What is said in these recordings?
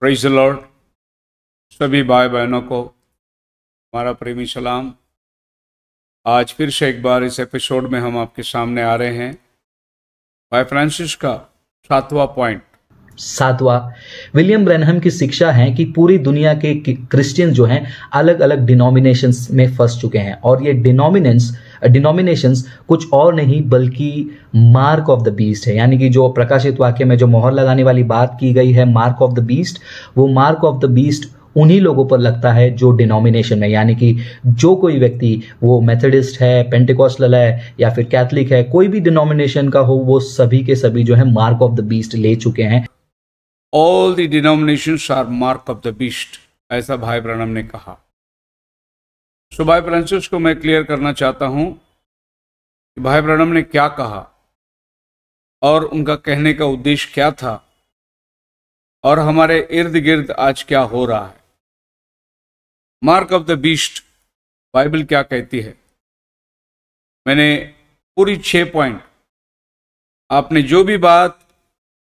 Praise Lord सभी भाई बहनों को हमारा प्रेमी सलाम आज फिर से एक बार इस एपिसोड में हम आपके सामने आ रहे हैं भाई फ्रांसिस का सातवां पॉइंट सातवा विलियम ब्रैनहम की शिक्षा है कि पूरी दुनिया के क्रिश्चियन जो हैं अलग अलग डिनोमिनेशन में फंस चुके हैं और ये डिनोमिनेंस डिनोमिनेशन कुछ और नहीं बल्कि मार्क ऑफ द बीस्ट है यानी कि जो प्रकाशित वाक्य में जो मोहर लगाने वाली बात की गई है मार्क ऑफ द बीस्ट वो मार्क ऑफ द बीस्ट उन्हीं लोगों पर लगता है जो डिनोमिनेशन में यानी कि जो कोई व्यक्ति वो मेथडिस्ट है पेंटिकॉस्टल है या फिर कैथलिक है कोई भी डिनोमिनेशन का हो वो सभी के सभी जो है मार्क ऑफ द बीस्ट ले चुके हैं all the denomination are mark of the beast ऐसा भाई प्रणम ने कहा सो भाई फ्रांसिस को मैं क्लियर करना चाहता हूं कि भाई प्रणम ने क्या कहा और उनका कहने का उद्देश्य क्या था और हमारे इर्द गिर्द आज क्या हो रहा है mark of the beast Bible क्या कहती है मैंने पूरी छह पॉइंट आपने जो भी बात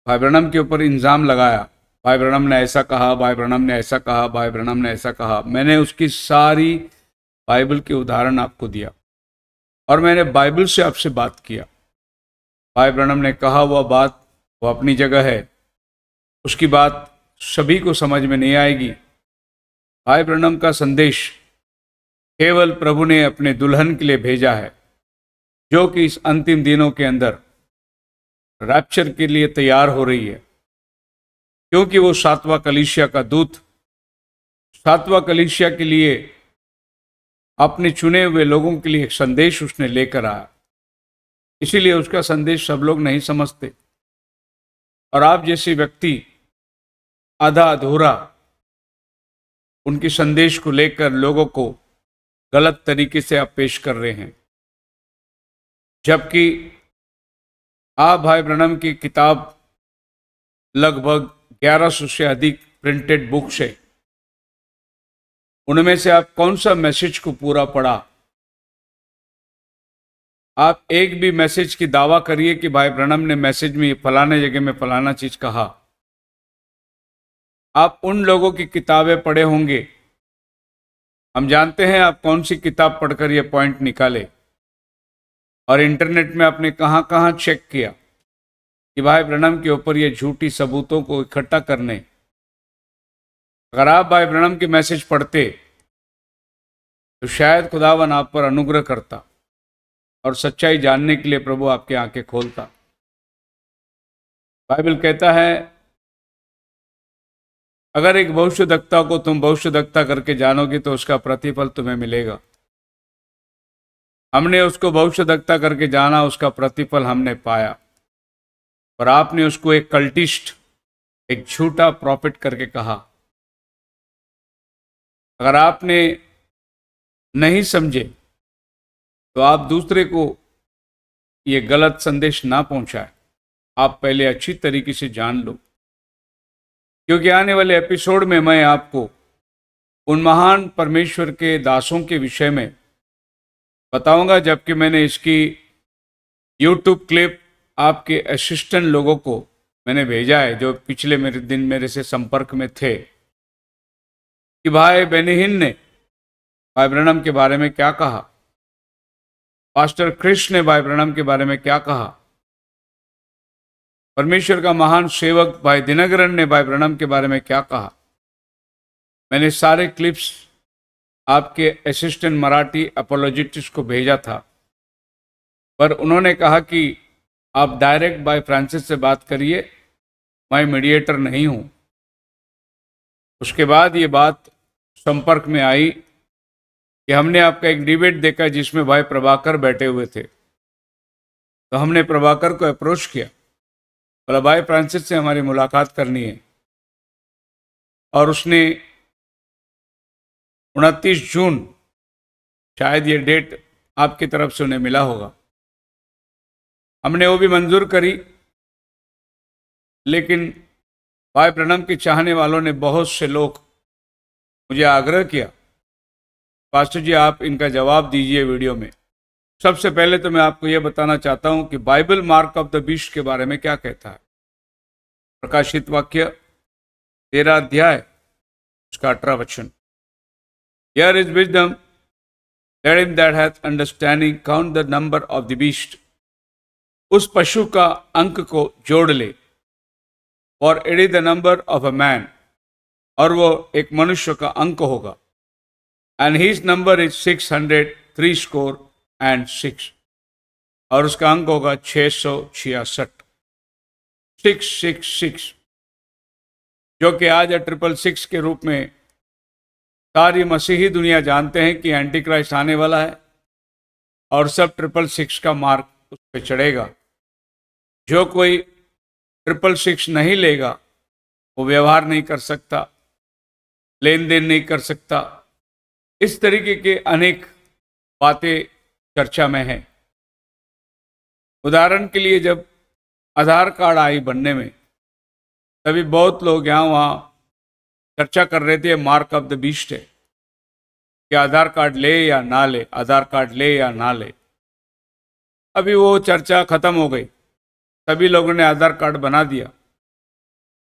भाई ब्रणम के ऊपर इंजाम लगाया भाई ब्रणम ने ऐसा कहा भाई ब्रणम ने ऐसा कहा भाई ब्रणम ने ऐसा कहा मैंने उसकी सारी बाइबल के उदाहरण आपको दिया और मैंने बाइबल से आपसे बात किया भाई ब्रणम ने कहा हुआ बात वो अपनी जगह है उसकी बात सभी को समझ में नहीं आएगी भाई ब्रणम का संदेश केवल प्रभु ने अपने दुल्हन के लिए भेजा है जो कि इस अंतिम दिनों के अंदर रैप्चर के लिए तैयार हो रही है क्योंकि वो सातवा कलिशिया का दूत सातवा कलिशिया के लिए अपने चुने हुए लोगों के लिए एक संदेश उसने लेकर आया इसीलिए उसका संदेश सब लोग नहीं समझते और आप जैसे व्यक्ति आधा अधूरा उनके संदेश को लेकर लोगों को गलत तरीके से आप पेश कर रहे हैं जबकि आप भाई प्रणम की किताब लगभग 1100 से अधिक प्रिंटेड बुक्स है उनमें से आप कौन सा मैसेज को पूरा पढ़ा आप एक भी मैसेज की दावा करिए कि भाई प्रणम ने मैसेज में फलाने जगह में फलाना चीज कहा आप उन लोगों की किताबें पढ़े होंगे हम जानते हैं आप कौन सी किताब पढ़कर यह पॉइंट निकाले और इंटरनेट में आपने कहाँ कहाँ चेक किया कि भाई ब्रणम के ऊपर ये झूठी सबूतों को इकट्ठा करने अगर आप भाई ब्रणम के मैसेज पढ़ते तो शायद खुदावन आप पर अनुग्रह करता और सच्चाई जानने के लिए प्रभु आपकी आंखें खोलता बाइबल कहता है अगर एक भविष्य दक्ता को तुम भविष्य दक्ता करके जानोगे तो उसका प्रतिफल तुम्हें मिलेगा हमने उसको भविष्यदक्ता करके जाना उसका प्रतिफल हमने पाया और आपने उसको एक कल्टिस्ट एक झूठा प्रॉफिट करके कहा अगर आपने नहीं समझे तो आप दूसरे को ये गलत संदेश ना पहुंचाए आप पहले अच्छी तरीके से जान लो क्योंकि आने वाले एपिसोड में मैं आपको उन महान परमेश्वर के दासों के विषय में बताऊंगा जबकि मैंने इसकी यूट्यूब क्लिप आपके असिस्टेंट लोगों को मैंने भेजा है जो पिछले मेरे दिन मेरे से संपर्क में थे कि भाई बेनिहिन ने भाई ब्रणम के बारे में क्या कहा पास्टर कृष्ण ने भाई ब्रणम के बारे में क्या कहा परमेश्वर का महान सेवक भाई दिनगरन ने भाई ब्रणम के बारे में क्या कहा मैंने सारे क्लिप्स आपके असिस्टेंट मराठी अपोलोजिटिस्ट को भेजा था पर उन्होंने कहा कि आप डायरेक्ट बाय फ्रांसिस से बात करिए मैं मीडिएटर नहीं हूँ उसके बाद ये बात संपर्क में आई कि हमने आपका एक डिबेट देखा जिसमें भाई प्रभाकर बैठे हुए थे तो हमने प्रभाकर को अप्रोच किया बोला भाई फ्रांसिस से हमारी मुलाकात करनी है और उसने उनतीस जून शायद ये डेट आपकी तरफ से उन्हें मिला होगा हमने वो भी मंजूर करी लेकिन भाई प्रणम के चाहने वालों ने बहुत से लोग मुझे आग्रह किया पास्टर जी आप इनका जवाब दीजिए वीडियो में सबसे पहले तो मैं आपको ये बताना चाहता हूँ कि Bible mark of the beast के बारे में क्या कहता है प्रकाशित वाक्य तेरा अध्याय उसका अठारह वचन Here is wisdom. Let him that hath understanding count the number of the beast. उस पशु का अंक को जोड़ ले और it is the number of a man और वो एक मनुष्य का अंक होगा and his number is six hundred three score and six और उसका अंक होगा छः सौ छियासठ सिक्स सिक्स सिक्स जो कि आज ट्रिपल सिक्स के रूप में सारी मसीही दुनिया जानते हैं कि एंटी क्राइस्ट आने वाला है और सब ट्रिपल सिक्स का मार्क उस पर चढ़ेगा जो कोई ट्रिपल सिक्स नहीं लेगा वो व्यवहार नहीं कर सकता लेन देन नहीं कर सकता इस तरीके के अनेक बातें चर्चा में हैं उदाहरण के लिए जब आधार कार्ड आई बनने में तभी बहुत लोग यहाँ वहाँ चर्चा कर रहे थे मार्क ऑफ द बीस्ट है कि आधार कार्ड ले या ना ले आधार कार्ड ले या ना ले अभी वो चर्चा खत्म हो गई सभी लोगों ने आधार कार्ड बना दिया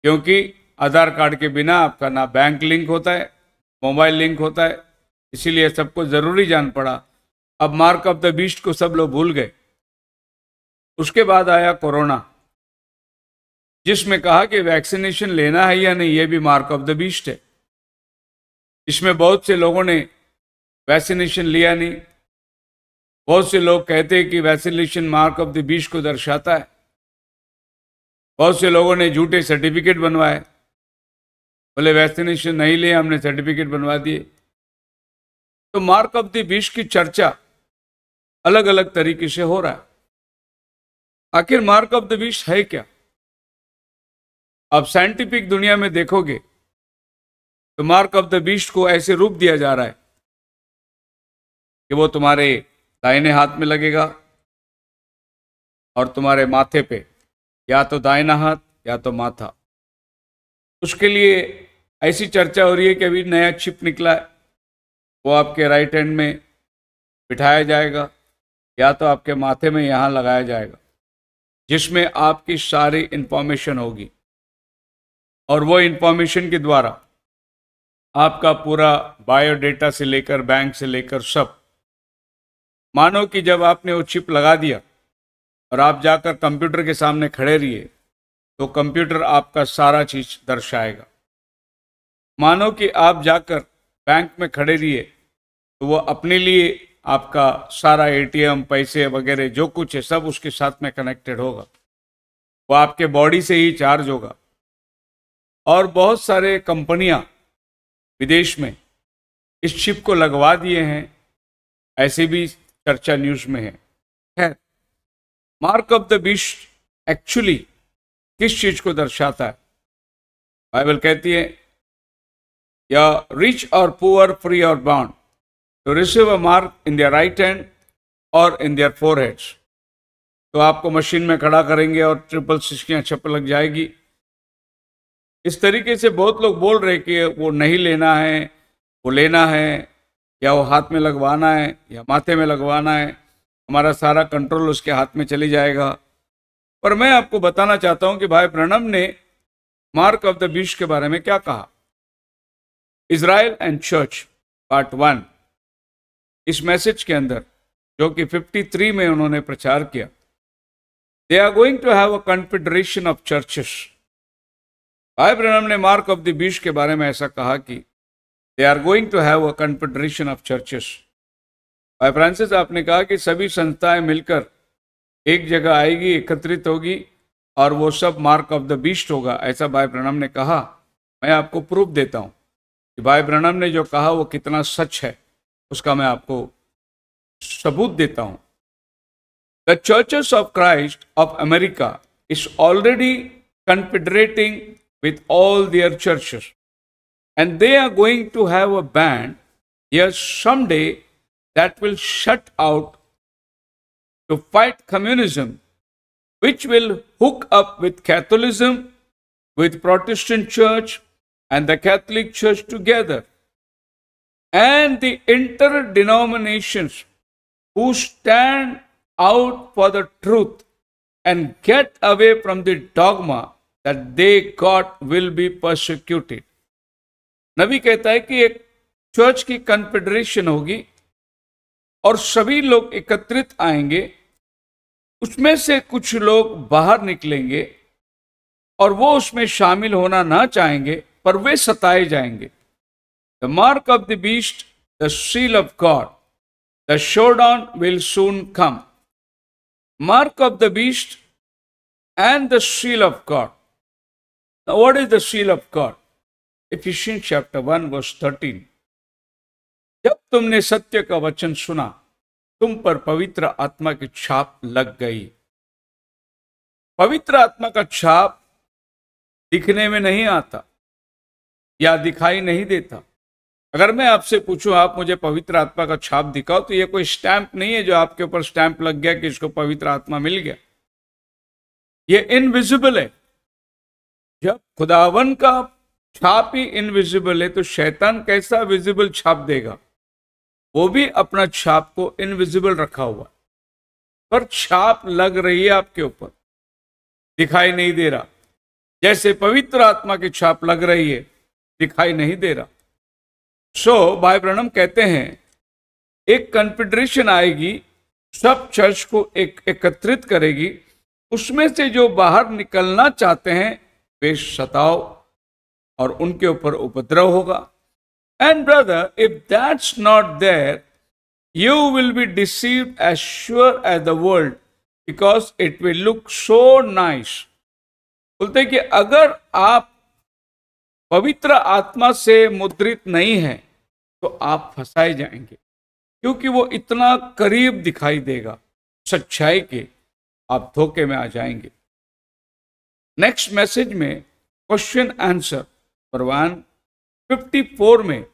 क्योंकि आधार कार्ड के बिना आपका ना बैंक लिंक होता है मोबाइल लिंक होता है इसीलिए सबको ज़रूरी जान पड़ा अब मार्क ऑफ द बीस्ट को सब लोग भूल गए उसके बाद आया कोरोना जिसमें कहा कि वैक्सीनेशन लेना है या नहीं ये भी मार्क ऑफ द बीस्ट है इसमें बहुत से लोगों ने वैक्सीनेशन लिया नहीं बहुत से लोग कहते हैं कि vaccination mark of the beast को दर्शाता है बहुत से लोगों ने झूठे सर्टिफिकेट बनवाए बोले वैक्सीनेशन नहीं लिए हमने सर्टिफिकेट बनवा दिए तो मार्क ऑफ द बीस्ट की चर्चा अलग अलग तरीके से हो रहा है आखिर मार्क ऑफ द बीस्ट है क्या अब साइंटिफिक दुनिया में देखोगे तो मार्क ऑफ द बीस्ट को ऐसे रूप दिया जा रहा है कि वो तुम्हारे दाहिने हाथ में लगेगा और तुम्हारे माथे पे या तो दाहिना हाथ या तो माथा उसके लिए ऐसी चर्चा हो रही है कि अभी नया चिप निकला है वो आपके राइट हैंड में बिठाया जाएगा या तो आपके माथे में यहाँ लगाया जाएगा जिसमें आपकी सारी इंफॉर्मेशन होगी और वो इन्फॉर्मेशन के द्वारा आपका पूरा बायोडेटा से लेकर बैंक से लेकर सब मानो कि जब आपने वो चिप लगा दिया और आप जाकर कंप्यूटर के सामने खड़े रहिए तो कंप्यूटर आपका सारा चीज दर्शाएगा मानो कि आप जाकर बैंक में खड़े रहिए तो वो अपने लिए आपका सारा एटीएम पैसे वगैरह जो कुछ है सब उसके साथ में कनेक्टेड होगा वो आपके बॉडी से ही चार्ज होगा और बहुत सारे कंपनियां विदेश में इस चिप को लगवा दिए हैं ऐसे भी चर्चा न्यूज में है खैर mark of the beast actually किस चीज को दर्शाता है बाइबल कहती है या रिच और पुअर फ्री और bound to to receive a mark in their right hand और इन दियर फोर हेड्स तो आपको मशीन में खड़ा करेंगे और ट्रिपल सिक्सटियाँ छप लग जाएगी इस तरीके से बहुत लोग बोल रहे कि वो नहीं लेना है वो लेना है या वो हाथ में लगवाना है या माथे में लगवाना है हमारा सारा कंट्रोल उसके हाथ में चली जाएगा पर मैं आपको बताना चाहता हूं कि भाई प्रणम ने मार्क ऑफ द बीच के बारे में क्या कहा Israel and church part one इस मैसेज के अंदर जो कि 53 में उन्होंने प्रचार किया they are going to have a confederation of churches भाई हाइब्रनम ने मार्क ऑफ द बीच के बारे में ऐसा कहा कि they are going to have a confederation of churches भाई फ्रांसिस आपने कहा कि सभी संस्थाएं मिलकर एक जगह आएगी एकत्रित होगी और वो सब मार्क ऑफ द बीस्ट होगा ऐसा भाई प्रणम ने कहा मैं आपको प्रूफ देता हूँ कि भाई प्रणम ने जो कहा वो कितना सच है उसका मैं आपको सबूत देता हूँ the churches of Christ of America is already confederating with all their churches. And they are going to have a ban, here someday that will shut out to fight communism, which will hook up with Catholicism, with Protestant Church, and the Catholic Church together. And the interdenominations who stand out for the truth and get away from the dogma that they God will be persecuted. नबी कहता है कि एक church की confederation होगी और सभी लोग एकत्रित आएंगे उसमें से कुछ लोग बाहर निकलेंगे और वो उसमें शामिल होना ना चाहेंगे पर वे सताए जाएंगे the mark of the beast the seal of God the show showdown will soon come mark of the beast and the seal of God Now, what is the seal of God? Ephesians chapter 1 verse 13. जब तुमने सत्य का वचन सुना तुम पर पवित्र आत्मा की छाप लग गई पवित्र आत्मा का छाप दिखने में नहीं आता या दिखाई नहीं देता अगर मैं आपसे पूछूं आप मुझे पवित्र आत्मा का छाप दिखाओ तो ये कोई स्टैंप नहीं है जो आपके ऊपर स्टैंप लग गया कि इसको पवित्र आत्मा मिल गया ये इनविजिबल है जब खुदावन का छाप ही इनविजिबल है तो शैतान कैसा विजिबल छाप देगा वो भी अपना छाप को इनविजिबल रखा हुआ पर छाप लग रही है आपके ऊपर दिखाई नहीं दे रहा जैसे पवित्र आत्मा की छाप लग रही है दिखाई नहीं दे रहा सो so, भाई प्रणम कहते हैं एक कंफिडरेशन आएगी सब चर्च को एक एकत्रित करेगी उसमें से जो बाहर निकलना चाहते हैं पेश सताओ और उनके ऊपर उपद्रव होगा and brother if that's not there you will be deceive as sure as the world because it will look so nice बोलते कि अगर आप पवित्र आत्मा से मुद्रित नहीं है तो आप फंसाए जाएंगे क्योंकि वो इतना करीब दिखाई देगा सच्चाई के आप धोखे में आ जाएंगे नेक्स्ट मैसेज में क्वेश्चन आंसर परवान 54 में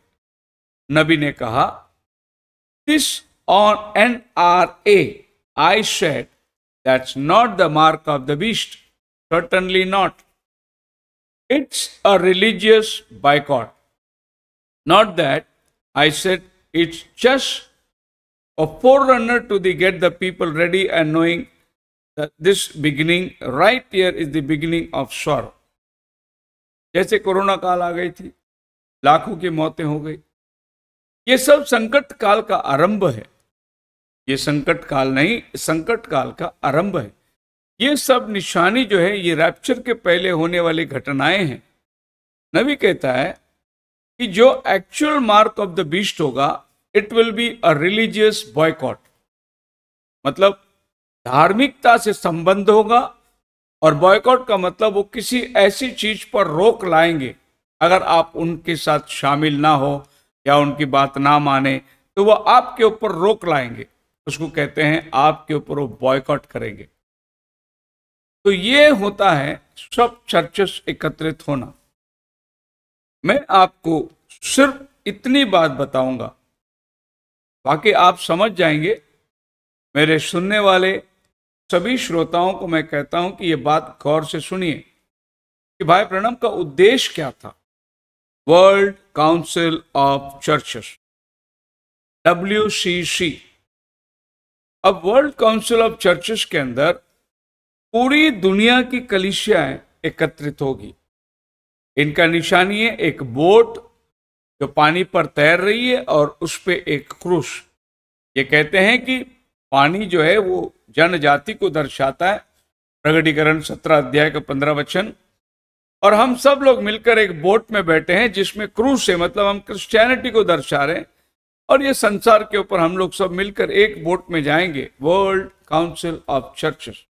नबी ने कहा this on an R A I said that's not the mark of the beast certainly not it's a religious boycott not that I said it's just a forerunner to the get the people ready and knowing this beginning right year is the beginning of of जैसे corona काल आ गई थी लाखों की मौतें हो गई ये सब संकट काल का आरंभ है ये संकट काल नहीं संकट काल का आरंभ है ये सब निशानी जो है ये रैप्चर के पहले होने वाली घटनाएं हैं नबी कहता है कि जो actual mark of the beast होगा it will be a religious boycott मतलब धार्मिकता से संबंध होगा और बॉयकॉट का मतलब वो किसी ऐसी चीज पर रोक लाएंगे अगर आप उनके साथ शामिल ना हो या उनकी बात ना माने तो वो आपके ऊपर रोक लाएंगे उसको कहते हैं आपके ऊपर वो बॉयकॉट करेंगे तो ये होता है सब चर्चेस एकत्रित होना मैं आपको सिर्फ इतनी बात बताऊंगा बाकी आप समझ जाएंगे मेरे सुनने वाले सभी श्रोताओं को मैं कहता हूं कि ये बात गौर से सुनिए कि भाई प्रणम का उद्देश्य क्या था World Council of Churches W अब वर्ल्ड काउंसिल ऑफ चर्चेस के अंदर पूरी दुनिया की कलिशियाएं एकत्रित होगी इनका निशानी है एक बोट जो पानी पर तैर रही है और उस पर एक क्रूश ये कहते हैं कि पानी जो है वो जनजाति को दर्शाता है प्रगटीकरण सत्रह अध्याय का पंद्रह वचन और हम सब लोग मिलकर एक बोट में बैठे हैं जिसमें क्रूज से मतलब हम क्रिश्चियनिटी को दर्शा रहे हैं और ये संसार के ऊपर हम लोग सब मिलकर एक बोट में जाएंगे वर्ल्ड काउंसिल ऑफ चर्चेस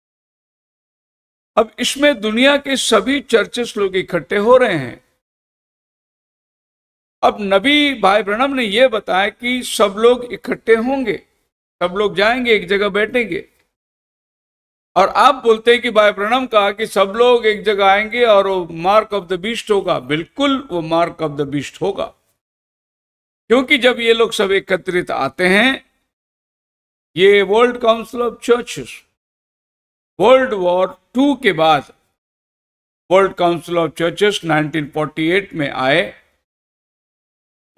अब इसमें दुनिया के सभी चर्चेस लोग इकट्ठे हो रहे हैं अब नबी भाई ब्रणम ने यह बताया कि सब लोग इकट्ठे होंगे सब लोग जाएंगे एक जगह बैठेंगे और आप बोलते हैं कि भाई प्रणम कहा कि सब लोग एक जगह आएंगे और वो मार्क ऑफ द बीस्ट होगा बिल्कुल वो मार्क ऑफ द बीस्ट होगा क्योंकि जब ये लोग सब एकत्रित आते हैं ये World Council of Churches World War two के बाद वर्ल्ड काउंसिल ऑफ चर्चेस 1948 में आए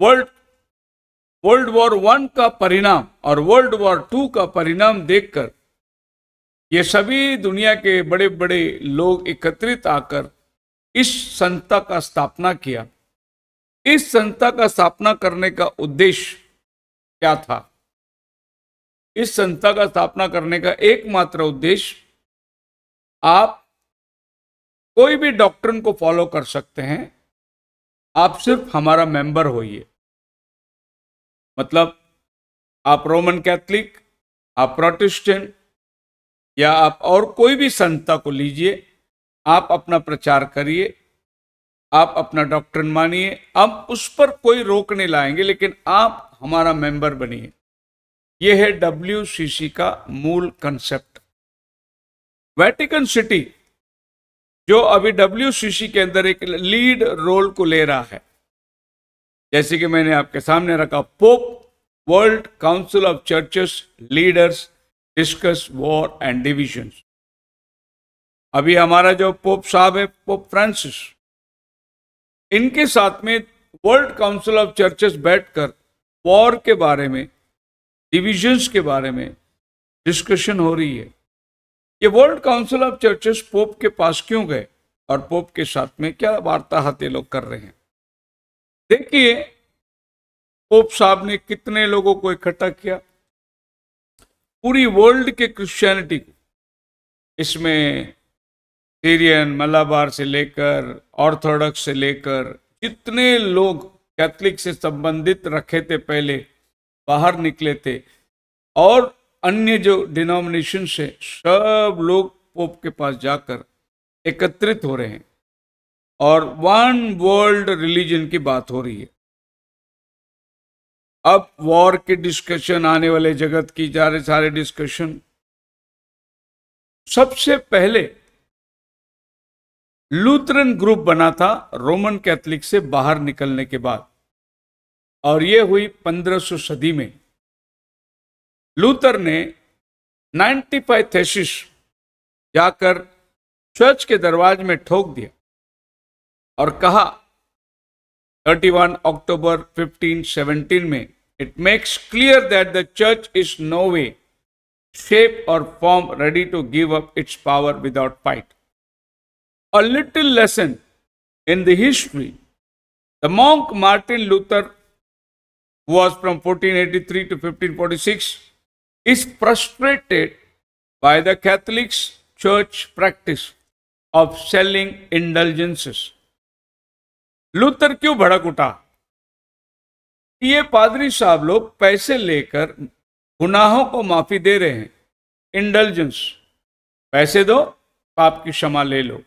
वर्ल्ड वर्ल्ड वॉर वन का परिणाम और वर्ल्ड वॉर टू का परिणाम देखकर ये सभी दुनिया के बड़े बड़े लोग एकत्रित आकर इस संस्था का स्थापना किया इस संस्था का स्थापना करने का उद्देश्य क्या था इस संस्था का स्थापना करने का एकमात्र उद्देश्य आप कोई भी डॉक्टर को फॉलो कर सकते हैं आप सिर्फ हमारा मेंबर होइए मतलब आप रोमन कैथलिक आप प्रोटेस्टेंट या आप और कोई भी संस्था को लीजिए आप अपना प्रचार करिए आप अपना डॉक्टर मानिए अब उस पर कोई रोक नहीं लाएंगे लेकिन आप हमारा मेंबर बनिए यह है डब्ल्यू का मूल कंसेप्ट वेटिकन सिटी जो अभी डब्ल्यू के अंदर एक लीड रोल को ले रहा है जैसे कि मैंने आपके सामने रखा pope World Council of Churches leaders discuss war and division अभी हमारा जो पोप साहब है पोप फ्रांसिस इनके साथ में वर्ल्ड काउंसिल ऑफ चर्चेस बैठकर वॉर के बारे में डिविजन्स के बारे में डिस्कशन हो रही है ये World Council of Churches pope के पास क्यों गए और पोप के साथ में क्या वार्ता हाथे लोग कर रहे हैं देखिए पोप साहब ने कितने लोगों को इकट्ठा किया पूरी वर्ल्ड के क्रिश्चियनिटी को इसमें सीरियन मलाबार से लेकर ऑर्थोडॉक्स से लेकर जितने लोग कैथलिक से संबंधित रखे थे पहले बाहर निकले थे और अन्य जो डिनोमिनेशन से सब लोग पोप के पास जाकर एकत्रित हो रहे हैं और वन वर्ल्ड रिलीजन की बात हो रही है अब वॉर के डिस्कशन आने वाले जगत की जा रहे सारे डिस्कशन सबसे पहले लूथरन ग्रुप बना था रोमन कैथलिक से बाहर निकलने के बाद और यह हुई 1500 सदी में लूथर ने 95 थेसिस जाकर चर्च के दरवाज में ठोक दिया और कहा 31 अक्टूबर 1517 में it makes clear that the church is no way shape or form ready to give up its power without fight a little lesson in the history the monk martin luther was from 1483 to 1546 is frustrated by the catholics church practice of selling indulgences Luther क्यों भड़क उठा ये पादरी साहब लोग पैसे लेकर गुनाहों को माफी दे रहे हैं इंडलजेंस पैसे दो पाप की क्षमा ले लो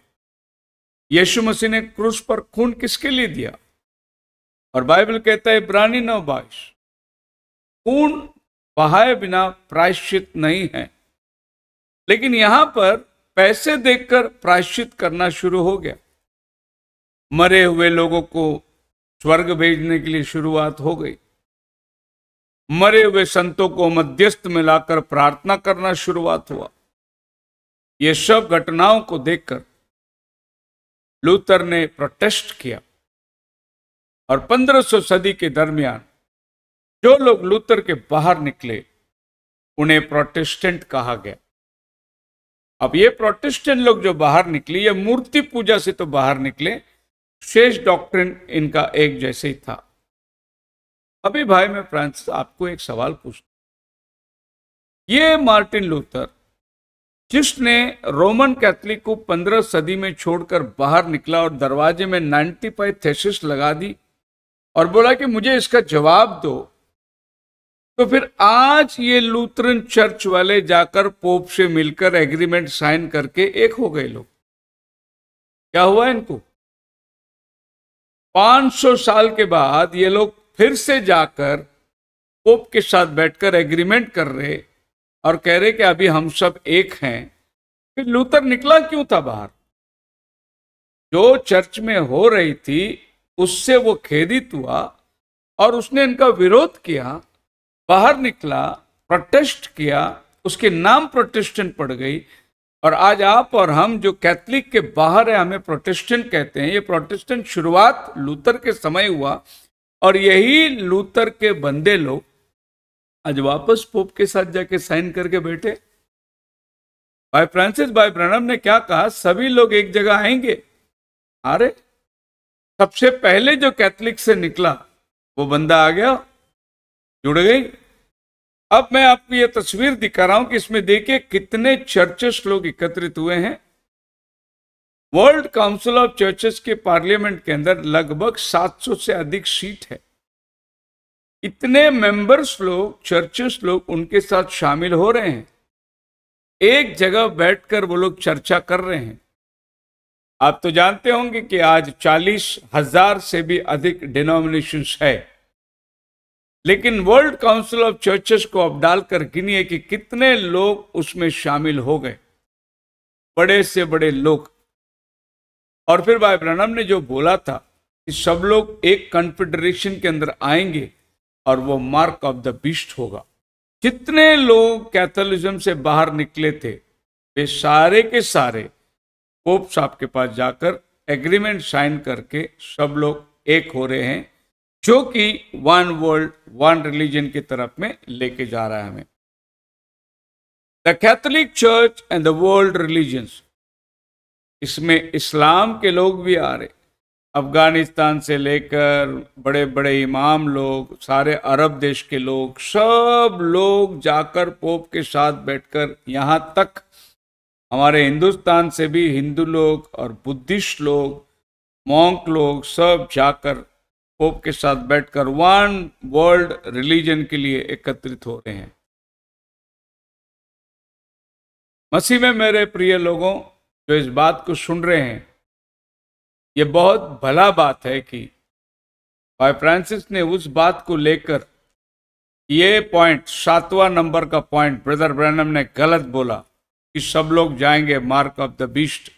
यीशु मसीह ने क्रूस पर खून किसके लिए दिया और बाइबल कहता है ब्रानी नौ बाईस खून बहाए बिना प्रायश्चित नहीं है लेकिन यहां पर पैसे देकर प्रायश्चित करना शुरू हो गया मरे हुए लोगों को स्वर्ग भेजने के लिए शुरुआत हो गई मरे हुए संतों को मध्यस्थ में लाकर प्रार्थना करना शुरुआत हुआ ये सब घटनाओं को देखकर लूथर ने प्रोटेस्ट किया और 1500 सदी के दरमियान जो लोग लूथर के बाहर निकले उन्हें प्रोटेस्टेंट कहा गया अब ये प्रोटेस्टेंट लोग जो बाहर निकले ये मूर्ति पूजा से तो बाहर निकले शेष डॉक्ट्रिन इनका एक जैसे ही था अभी भाई मैं फ्रांसिस आपको एक सवाल पूछता ये मार्टिन लूथर जिसने रोमन कैथलिक को 15 सदी में छोड़कर बाहर निकला और दरवाजे में 95 थेसिस लगा दी और बोला कि मुझे इसका जवाब दो तो फिर आज ये लूथरन चर्च वाले जाकर पोप से मिलकर एग्रीमेंट साइन करके एक हो गए लोग क्या हुआ इनको 500 साल के बाद ये लोग फिर से जाकर पोप के साथ बैठकर एग्रीमेंट कर रहे और कह रहे कि अभी हम सब एक हैं फिर लूथर निकला क्यों था बाहर जो चर्च में हो रही थी उससे वो खेदित हुआ और उसने इनका विरोध किया बाहर निकला प्रोटेस्ट किया उसके नाम प्रोटेस्टेंट पड़ गई और आज आप और हम जो कैथलिक के बाहर है हमें प्रोटेस्टेंट कहते हैं ये प्रोटेस्टेंट शुरुआत लूथर के समय हुआ और यही लूथर के बंदे लोग आज वापस पोप के साथ जाके साइन करके बैठे भाई फ्रांसिस भाई प्रणब ने क्या कहा सभी लोग एक जगह आएंगे आ सबसे पहले जो कैथलिक से निकला वो बंदा आ गया जुड़ गई अब मैं आपको यह तस्वीर दिखा रहा हूं कि इसमें देखिए कितने चर्चेस लोग एकत्रित हुए हैं वर्ल्ड काउंसिल ऑफ चर्चेस के पार्लियामेंट के अंदर लगभग 700 से अधिक सीट है इतने मेंबर्स लोग चर्चेस लोग उनके साथ शामिल हो रहे हैं एक जगह बैठकर वो लोग चर्चा कर रहे हैं आप तो जानते होंगे कि आज चालीस हजार से भी अधिक डिनोमिनेशन है लेकिन वर्ल्ड काउंसिल ऑफ चर्चेस को अब डालकर गिनिए कि कितने लोग उसमें शामिल हो गए बड़े से बड़े लोग और फिर भाई प्रणम ने जो बोला था कि सब लोग एक कॉन्फेडरेशन के अंदर आएंगे और वो मार्क ऑफ द बीस्ट होगा कितने लोग कैथोलिज्म से बाहर निकले थे वे सारे के सारे पोप साहब के पास जाकर एग्रीमेंट साइन करके सब लोग एक हो रहे हैं जो कि वन वर्ल्ड वन रिलीजन की तरफ में लेके जा रहा है हमें the Catholic church and the world religion इसमें इस्लाम के लोग भी आ रहे अफगानिस्तान से लेकर बड़े बड़े इमाम लोग सारे अरब देश के लोग सब लोग जाकर पोप के साथ बैठकर यहाँ तक हमारे हिंदुस्तान से भी हिंदू लोग और बुद्धिस्ट लोग मोंक लोग सब जाकर पोप के साथ बैठकर वन वर्ल्ड रिलीजन के लिए एकत्रित हो रहे हैं मसीह में मेरे प्रिय लोगों जो इस बात को सुन रहे हैं ये बहुत भला बात है कि भाई फ्रांसिस ने उस बात को लेकर ये पॉइंट सातवां नंबर का पॉइंट ब्रदर ब्रैनम ने गलत बोला कि सब लोग जाएंगे मार्क ऑफ द बीस्ट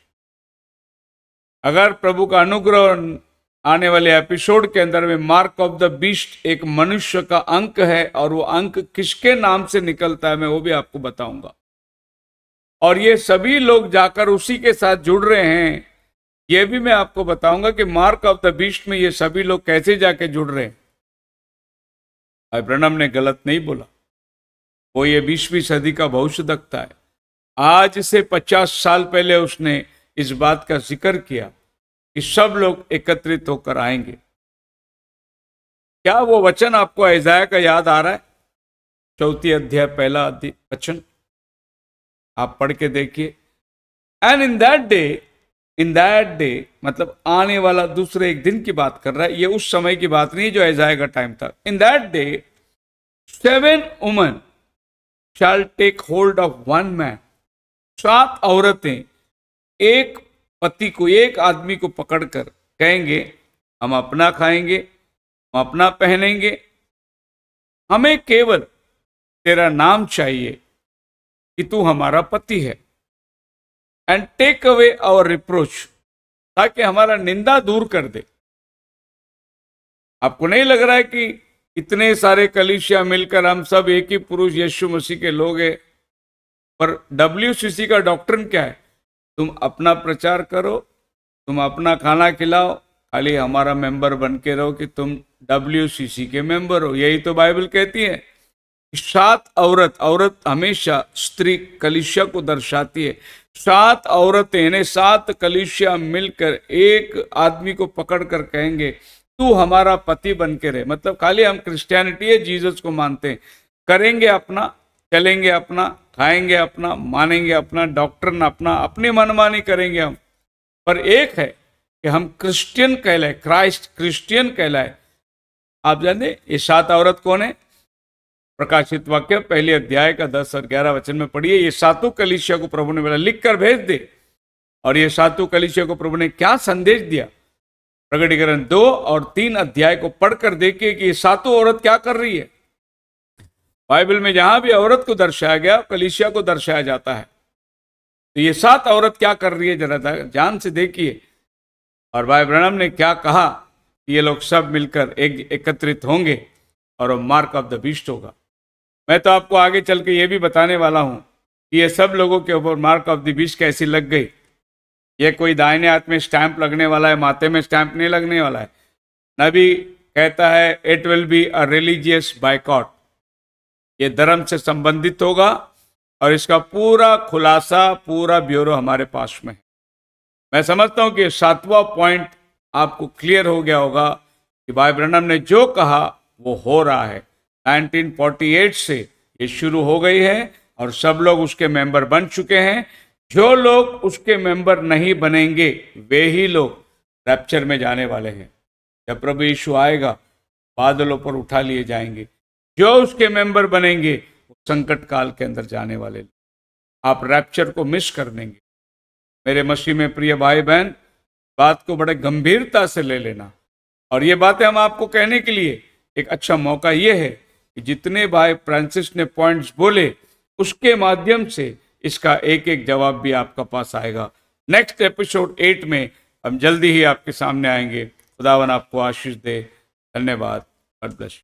अगर प्रभु का अनुग्रह आने वाले एपिसोड के अंदर में मार्क ऑफ द बीस्ट एक मनुष्य का अंक है और वो अंक किसके नाम से निकलता है मैं वो भी आपको बताऊंगा और ये सभी लोग जाकर उसी के साथ जुड़ रहे हैं ये भी मैं आपको बताऊंगा कि मार्क ऑफ द बीस्ट में ये सभी लोग कैसे जाके जुड़ रहे हैं प्रणम ने गलत नहीं बोला वो ये बीसवीं सदी का भविष्य दखता है आज से पचास साल पहले उसने इस बात का जिक्र किया कि सब लोग एकत्रित होकर आएंगे क्या वो वचन आपको ऐजाया का याद आ रहा है चौथी अध्याय पहला वचन आप पढ़ के देखिए and in that day in that day मतलब आने वाला दूसरे एक दिन की बात कर रहा है ये उस समय की बात नहीं जो ऐजाया का टाइम था in that day seven women shall take hold of one man सात औरतें एक पति को एक आदमी को पकड़कर कहेंगे हम अपना खाएंगे हम अपना पहनेंगे हमें केवल तेरा नाम चाहिए कि तू हमारा पति है and take away our reproach ताकि हमारा निंदा दूर कर दे आपको नहीं लग रहा है कि इतने सारे कलिशिया मिलकर हम सब एक ही पुरुष यीशु मसीह के लोग हैं पर डब्ल्यू का डॉक्टर क्या है तुम अपना प्रचार करो तुम अपना खाना खिलाओ खाली हमारा मेंबर बन के रहो कि तुम डब्ल्यू के मेंबर हो यही तो बाइबल कहती है सात औरत औरत हमेशा स्त्री कलिशा को दर्शाती है सात औरतें यानी सात कलिशा मिलकर एक आदमी को पकड़ कर कहेंगे तू हमारा पति बन के रहे मतलब खाली हम क्रिश्चियनिटी है जीसस को मानते हैं करेंगे अपना चलेंगे अपना खाएंगे अपना मानेंगे अपना डॉक्टर अपना अपनी मनमानी करेंगे हम पर एक है कि हम क्रिश्चियन कहलाए क्राइस्ट क्रिश्चियन कहलाए आप जानते ये सात औरत कौन है प्रकाशित वाक्य पहले अध्याय का दस और ग्यारह वचन में पढ़िए ये सातु कलिशिया को प्रभु ने बोला लिख कर भेज दे और ये सातु कलिशिया को प्रभु ने क्या संदेश दिया प्रगटीकरण दो और तीन अध्याय को पढ़कर देखिए कि ये सातु औरत क्या कर रही है बाइबल में जहां भी औरत को दर्शाया गया कलिशिया को दर्शाया जाता है तो ये सात औरत क्या कर रही है जरा जान से देखिए और भाई ब्रणम ने क्या कहा कि ये लोग सब मिलकर एक एकत्रित होंगे और वो मार्क ऑफ द बीस्ट होगा मैं तो आपको आगे चल के ये भी बताने वाला हूँ कि ये सब लोगों के ऊपर मार्क ऑफ द बीस्ट कैसी लग गई ये कोई दाहिने हाथ में स्टैंप लगने वाला है माथे में स्टैंप नहीं लगने वाला है नबी कहता है it will be a religious boycott ये धर्म से संबंधित होगा और इसका पूरा खुलासा पूरा ब्यूरो हमारे पास में है मैं समझता हूँ कि सातवां पॉइंट आपको क्लियर हो गया होगा कि भाई ब्रनम ने जो कहा वो हो रहा है 1948 से ये शुरू हो गई है और सब लोग उसके मेंबर बन चुके हैं जो लोग उसके मेंबर नहीं बनेंगे वे ही लोग रैप्चर में जाने वाले हैं जब प्रभु यीशु आएगा बादलों पर उठा लिए जाएंगे जो उसके मेंबर बनेंगे वो संकट काल के अंदर जाने वाले आप रैप्चर को मिस कर देंगे मेरे मसीह में प्रिय भाई बहन बात को बड़े गंभीरता से ले लेना और ये बातें हम आपको कहने के लिए एक अच्छा मौका ये है कि जितने भाई फ्रांसिस ने पॉइंट्स बोले उसके माध्यम से इसका एक एक जवाब भी आपका पास आएगा नेक्स्ट एपिसोड एट में हम जल्दी ही आपके सामने आएंगे खुदावन आपको आशीष दे धन्यवाद और